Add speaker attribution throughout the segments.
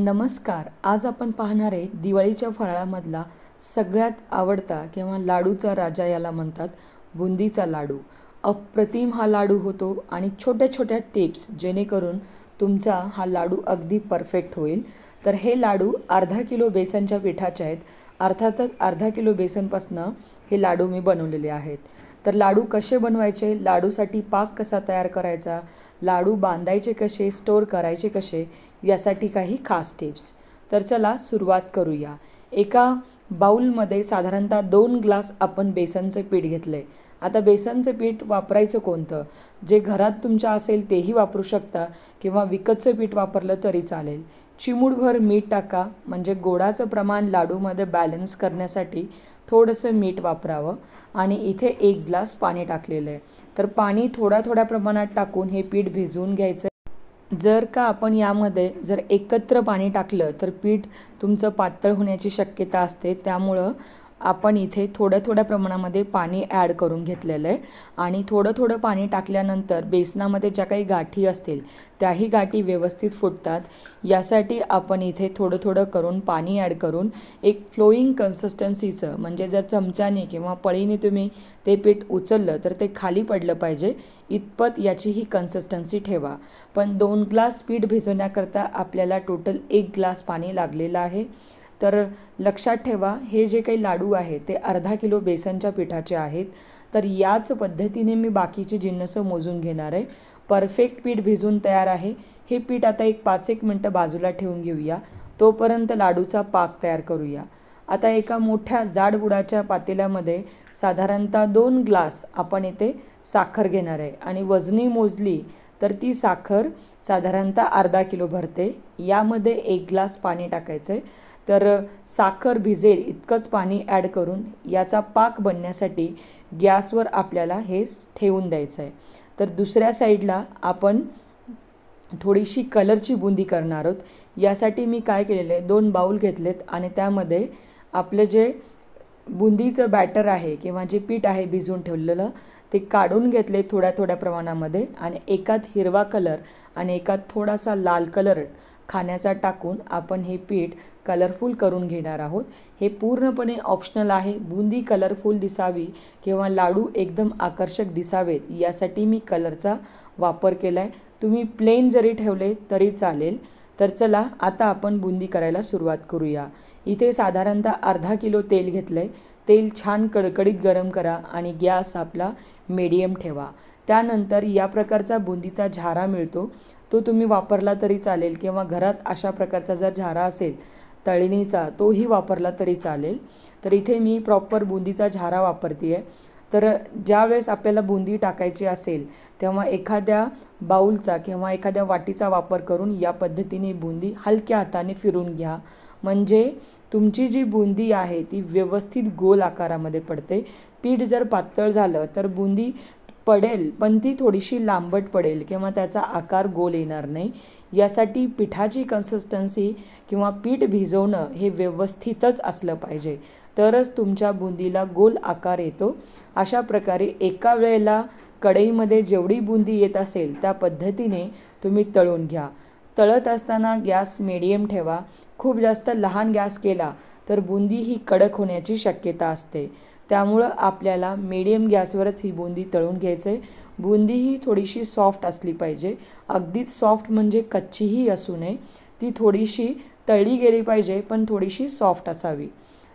Speaker 1: नमस्कार आज आपण पाहणार आहे दिवाळीच्या फराळामधला सगळ्यात आवडता किंवा लाडूचा राजा याला म्हणतात बुंदीचा लाडू अप्रतिम हा लाडू होतो आणि छोट्या छोट्या टिप्स जेणेकरून तुमचा हा लाडू अगदी परफेक्ट होईल तर हे लाडू अर्धा किलो बेसनच्या पिठाचे आहेत अर्थातच अर्धा किलो बेसनपासनं हे लाडू मी बनवलेले आहेत तर लाडू कसे बनवायचे लाडूसाठी पाक कसा तयार करायचा लाडू बांधायचे कसे स्टोअर करायचे कसे यासाठी काही खास टिप्स तर चला सुरुवात करूया एका बाऊलमध्ये साधारणतः दोन ग्लास आपण बेसनचं पीठ घेतलं आहे आता बेसनचं पीठ वापरायचं कोणतं जे घरात तुमच्या असेल तेही वापरू शकता किंवा विकतचं पीठ वापरलं तरी चालेल चिमूडभर मीठ टाका म्हणजे गोडाचं प्रमाण लाडूमध्ये बॅलन्स करण्यासाठी थोडंसं मीठ वापरावं आणि इथे एक ग्लास पाणी टाकलेलं आहे तर पाणी थोड्या थोड्या प्रमाणात टाकून हे पीठ भिजवून घ्यायचं जर का आपण यामध्ये जर एकत्र पाणी टाकलं तर पीठ तुमचं पातळ होण्याची शक्यता असते त्यामुळं आपण इथे थोड्या थोड्या प्रमाणामध्ये पाणी ॲड करून घेतलेलं आहे आणि थोडं थोडं पाणी टाकल्यानंतर बेसनामध्ये ज्या काही गाठी असतील त्याही गाठी व्यवस्थित फुटतात यासाठी आपण इथे थोडं थोडं करून पाणी ॲड करून एक फ्लोईंग कन्सिस्टन्सीचं म्हणजे जर चमच्याने किंवा पळीने तुम्ही ते पीठ उचललं तर ते खाली पडलं पाहिजे इतपत याची ही कन्सिस्टन्सी ठेवा पण दोन ग्लास पीठ भिजवण्याकरता आपल्याला टोटल एक ग्लास पाणी लागलेलं आहे तर लक्षात ठेवा हे जे काही लाडू आहे ते अर्धा किलो बेसनच्या पिठाचे आहेत तर याच पद्धतीने मी बाकीची जिन्नसं मोजून घेणार आहे परफेक्ट पीठ भिजून तयार आहे हे पीठ आता एक पाच एक मिनटं बाजूला ठेवून घेऊया तोपर्यंत लाडूचा पाक तयार करूया आता एका मोठ्या जाडबुडाच्या पातेल्यामध्ये साधारणतः दोन ग्लास आपण इथे साखर घेणार आहे आणि वजनी मोजली तर ती साखर साधारणतः अर्धा किलो भरते यामध्ये एक ग्लास पाणी टाकायचं आहे तर साखर भिजेल इतकंच पाणी ॲड करून याचा पाक बनण्यासाठी गॅसवर आपल्याला हे ठेवून द्यायचं आहे तर दुसऱ्या साईडला आपण थोडीशी कलरची बुंदी करणार आहोत यासाठी मी काय केलेलं आहे दोन बाऊल घेतलेत आणि त्यामध्ये आपलं जे बुंदीचं बॅटर आहे किंवा जे पीठ आहे भिजून ठेवलेलं ते काढून घेतले थोड्या थोड्या प्रमाणामध्ये आणि एकात हिरवा कलर आणि एकात थोडासा लाल कलर खाण्याचा टाकून आपण हे पीठ कलरफुल करून घेणार आहोत हे पूर्णपणे ऑप्शनल आहे बुंदी कलरफुल दिसावी किंवा लाडू एकदम आकर्षक दिसावेत यासाठी मी कलरचा वापर केला आहे तुम्ही प्लेन जरी ठेवले तरी चालेल तर चला आता आपण बुंदी करायला सुरुवात करूया इथे साधारणतः अर्धा किलो तेल घेतलं आहे तेल छान कडकडीत गरम करा आणि गॅस आपला मीडियम ठेवा त्यानंतर या प्रकारचा बुंदीचा झारा मिळतो तो तुम्ही वापरला तरी चालेल किंवा घरात अशा प्रकारचा जर झारा असेल तळणीचा तोही वापरला तरी चालेल तर इथे मी प्रॉपर बुंदीचा झारा वापरते आहे तर ज्यावेळेस आपल्याला बुंदी टाकायची असेल तेव्हा एखाद्या बाऊलचा किंवा एखाद्या वाटीचा वापर करून या पद्धतीने बुंदी हलक्या हाताने फिरून घ्या म्हणजे तुमची जी बुंदी आहे ती व्यवस्थित गोल आकारामध्ये पडते पीठ जर पातळ झालं तर बुंदी पडेल पण ती थोडीशी लांबट पडेल किंवा त्याचा आकार गोल येणार नाही यासाठी पिठाची कन्सिस्टन्सी किंवा पीठ भिजवणं हे व्यवस्थितच असलं पाहिजे तरच तुमच्या बुंदीला गोल आकार येतो अशा प्रकारे एका वेळेला कढईमध्ये जेवढी बुंदी येत असेल त्या पद्धतीने तुम्ही तळून घ्या तळत असताना गॅस मिडियम ठेवा खूप जास्त लहान गॅस केला तर बुंदी ही कडक होण्याची शक्यता असते त्यामुळं आपल्याला मिडियम गॅसवरच ही बुंदी तळून घ्यायचं आहे बुंदी ही थोडीशी सॉफ्ट असली पाहिजे अगदीच सॉफ्ट म्हणजे कच्चीही असू नये ती थोडीशी तळली गेली पाहिजे पण थोडीशी सॉफ्ट असावी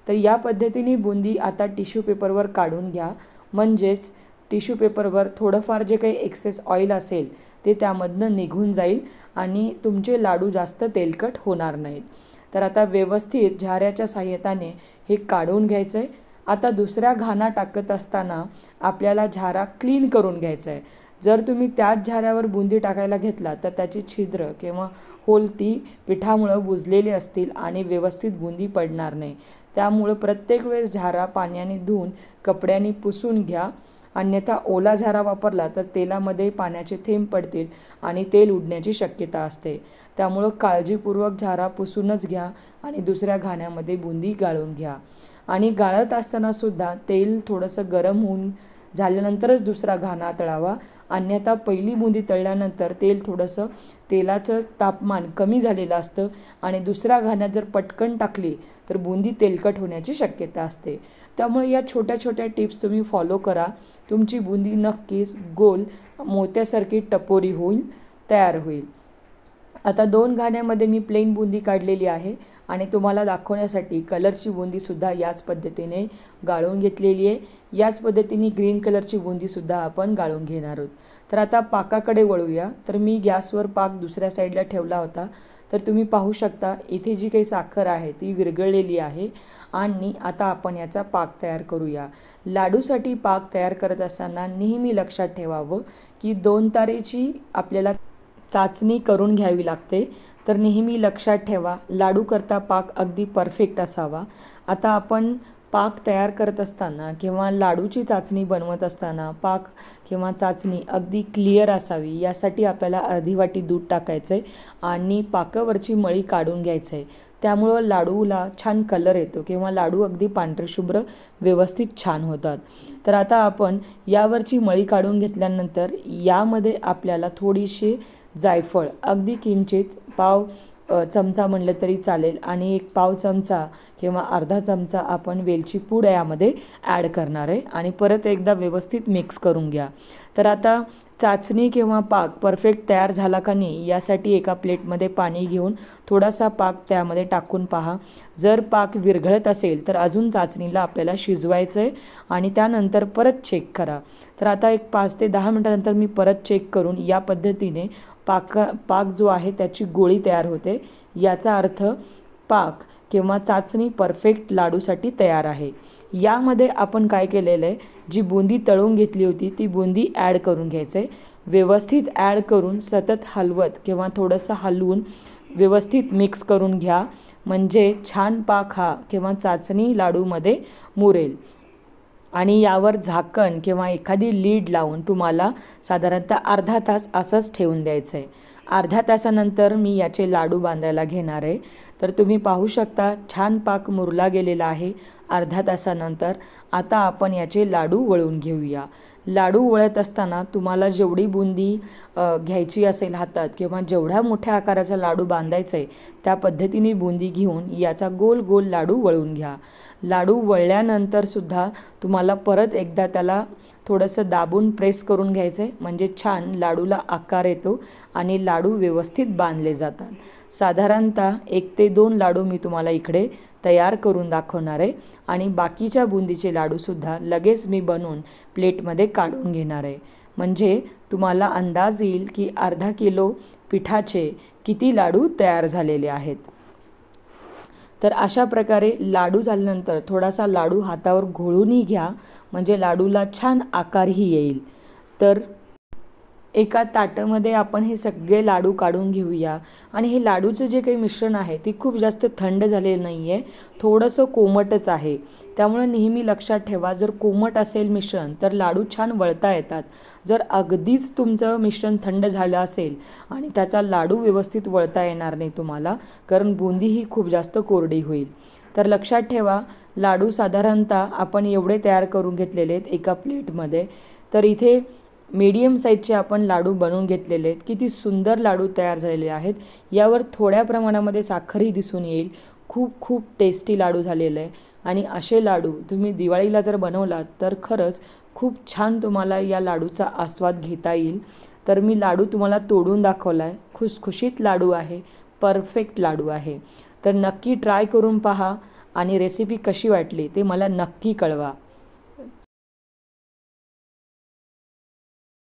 Speaker 1: तर या पद्धतीने बुंदी आता टिश्यू पेपरवर काढून घ्या म्हणजेच टिश्यू पेपरवर थोडंफार जे काही एक्सेस ऑइल असेल ते त्यामधनं निघून जाईल आणि तुमचे लाडू जास्त तेलकट होणार नाहीत तर आता व्यवस्थित झाऱ्याच्या सहाय्यताने हे काढून घ्यायचं आहे आता दुसऱ्या घाणा टाकत असताना आपल्याला झारा क्लीन करून घ्यायचा आहे जर तुम्ही त्याच झाऱ्यावर बुंदी टाकायला घेतला तर त्याची छिद्र किंवा होल ती पिठामुळं बुजलेली असतील आणि व्यवस्थित बुंदी पडणार नाही त्यामुळं प्रत्येक वेळेस झारा पाण्याने धुवून कपड्यांनी पुसून घ्या अन्यथा ओला झारा वापरला तर तेलामध्ये पाण्याचे थेंब पडतील आणि तेल उडण्याची शक्यता असते त्यामुळं काळजीपूर्वक झारा पुसूनच घ्या आणि दुसऱ्या घाण्यामध्ये बुंदी गाळून घ्या आणि गाळत असतानासुद्धा तेल थोडंसं गरम होऊन झाल्यानंतरच दुसरा घाणा तळावा अन्यथा पहिली बुंदी तळल्यानंतर तेल थोडंसं तेलाचं तापमान कमी झालेलं असतं आणि दुसऱ्या घाण्यात जर पटकन टाकली तर बुंदी तेलकट होण्याची शक्यता असते त्यामुळे या छोट्या छोट्या टिप्स तुम्ही फॉलो करा तुमची बुंदी नक्कीच गोल मोत्यासारखी टपोरी होईल तयार होईल आता दोन घाण्यामध्ये मी प्लेन बुंदी काढलेली आहे आणि तुम्हाला दाखवण्यासाठी कलरची बुंदीसुद्धा याच पद्धतीने गाळून घेतलेली आहे याच पद्धतीने ग्रीन कलरची बुंदीसुद्धा आपण गाळून घेणार आहोत तर आता पाकाकडे वळूया तर मी गॅसवर पाक दुसऱ्या साईडला ठेवला होता तर तुम्ही पाहू शकता इथे जी काही साखर आहे ती विरघळलेली आहे आणि आता आपण याचा पाक तयार करूया लाडूसाठी पाक तयार करत असताना नेहमी लक्षात ठेवावं की दोन तारेची आपल्याला चाचणी करून घ्यावी लागते तर नेहमी लक्षात ठेवा लाडू करता पाक अगदी परफेक्ट असावा आता आपण पाक तयार करत असताना किंवा लाडूची चाचणी बनवत असताना पाक किंवा चाचणी अगदी क्लिअर असावी यासाठी आपल्याला अर्धी वाटी दूध टाकायचं आहे आणि पाकावरची मळी काढून घ्यायचं आहे त्यामुळं लाडूला छान कलर येतो किंवा लाडू अगदी पांढरशुभ्र व्यवस्थित छान होतात तर आता आपण यावरची मळी काढून घेतल्यानंतर यामध्ये आपल्याला थोडीशी जायफळ अगदी किंचित पाव चमचा म्हणलं तरी चालेल आणि एक पाव चमचा किंवा अर्धा चमचा आपण वेलची पूड यामध्ये ॲड करणार आहे आणि परत एकदा व्यवस्थित मिक्स करून घ्या तर आता चाचणी किंवा पाक परफेक्ट तयार झाला का नाही यासाठी एका प्लेटमध्ये पाणी घेऊन थोडासा पाक त्यामध्ये टाकून पहा जर पाक विरघळत असेल तर अजून चाचणीला आपल्याला शिजवायचं आहे आणि त्यानंतर परत चेक करा तर आता एक पाच ते दहा मिनटानंतर मी परत चेक करून या पद्धतीने पाक पाक जो आहे त्याची गोळी तयार होते याचा अर्थ पाक किंवा चाचणी परफेक्ट लाडूसाठी तयार आहे यामध्ये आपण काय केलेलं आहे जी बुंदी तळून घेतली होती ती बुंदी ॲड करून घ्यायचे व्यवस्थित ॲड करून सतत हलवत किंवा थोडंसं हलवून व्यवस्थित मिक्स करून घ्या म्हणजे छान पाक हा किंवा चाचणी लाडूमध्ये मुरेल आणि यावर झाकण किंवा एखादी लीड लावून तुम्हाला साधारणतः अर्धा तास असंच ठेवून द्यायचं आहे अर्ध्या तासानंतर मी याचे लाडू बांधायला घेणार आहे तर तुम्ही पाहू शकता छान पाक मुरला गेलेला आहे अर्धा तासानंतर आता आपण याचे लाडू वळून घेऊया लाडू वळत असताना तुम्हाला जेवढी बुंदी घ्यायची असेल हातात किंवा जेवढ्या मोठ्या आकाराचा लाडू बांधायचा आहे त्या पद्धतीने बुंदी घेऊन याचा गोल गोल लाडू वळून घ्या लाडू वळल्यानंतरसुद्धा तुम्हाला परत एकदा त्याला थोडंसं दाबून प्रेस करून घ्यायचं आहे म्हणजे छान लाडूला आकार येतो आणि लाडू व्यवस्थित बांधले जातात साधारणतः एक ते दोन लाडू मी तुम्हाला इकडे तयार करून दाखवणार आहे आणि बाकीच्या बुंदीचे लाडूसुद्धा लगेच मी बनवून प्लेटमध्ये काढून घेणार आहे म्हणजे तुम्हाला अंदाज येईल की अर्धा किलो पिठाचे किती लाडू तयार झालेले आहेत तर अशा प्रकारे लाडू झाल्यानंतर थोडासा लाडू हातावर घोळूनही घ्या म्हणजे लाडूला छान आकारही येईल तर एका ताटामध्ये आपण हे सगळे लाडू काढून घेऊया आणि हे लाडूचं जे काही मिश्रण आहे ते खूप जास्त थंड झालेलं नाही आहे थोडंसं कोमटच आहे त्यामुळे नेहमी लक्षात ठेवा जर कोमट असेल मिश्रण तर लाडू छान वळता येतात जर अगदीच तुमचं मिश्रण थंड झालं असेल आणि त्याचा लाडू व्यवस्थित वळता येणार नाही तुम्हाला कारण बुंदी ही खूप जास्त कोरडी होईल तर लक्षात ठेवा लाडू साधारणतः आपण एवढे तयार करून घेतलेले आहेत एका प्लेटमध्ये तर इथे मीडियम साईजचे आपण लाडू बनवून घेतलेले आहेत किती सुंदर लाडू तयार झालेले आहेत यावर थोड्या प्रमाणामध्ये साखरही दिसून येईल खूप खूप टेस्टी लाडू झालेले आहे आणि असे लाडू तुम्ही दिवाळीला जर बनवलात तर खरंच खूप छान तुम्हाला या लाडूचा आस्वाद घेता येईल तर मी लाडू तुम्हाला तोडून दाखवला आहे खुशखुशीत लाडू आहे परफेक्ट लाडू आहे तर नक्की ट्राय करून पहा आणि रेसिपी कशी वाटली ते मला नक्की कळवा